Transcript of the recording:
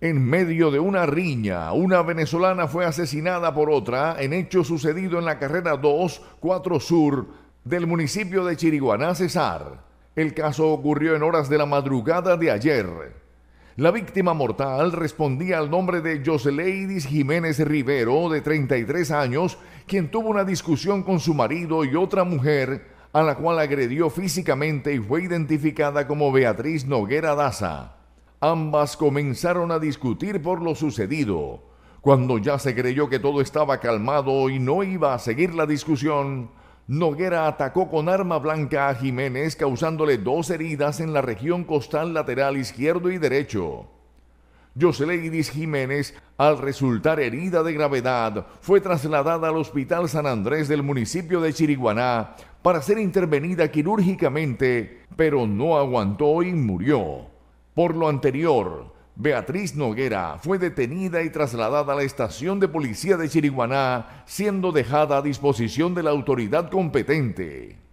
En medio de una riña, una venezolana fue asesinada por otra en hecho sucedido en la carrera 2-4 Sur del municipio de Chiriguaná, Cesar. El caso ocurrió en horas de la madrugada de ayer. La víctima mortal respondía al nombre de Joseleidis Jiménez Rivero, de 33 años, quien tuvo una discusión con su marido y otra mujer, a la cual agredió físicamente y fue identificada como Beatriz Noguera Daza ambas comenzaron a discutir por lo sucedido. Cuando ya se creyó que todo estaba calmado y no iba a seguir la discusión, Noguera atacó con arma blanca a Jiménez causándole dos heridas en la región costal lateral izquierdo y derecho. Yoseleidis Jiménez, al resultar herida de gravedad, fue trasladada al Hospital San Andrés del municipio de Chiriguaná para ser intervenida quirúrgicamente, pero no aguantó y murió. Por lo anterior, Beatriz Noguera fue detenida y trasladada a la estación de policía de Chiriguaná, siendo dejada a disposición de la autoridad competente.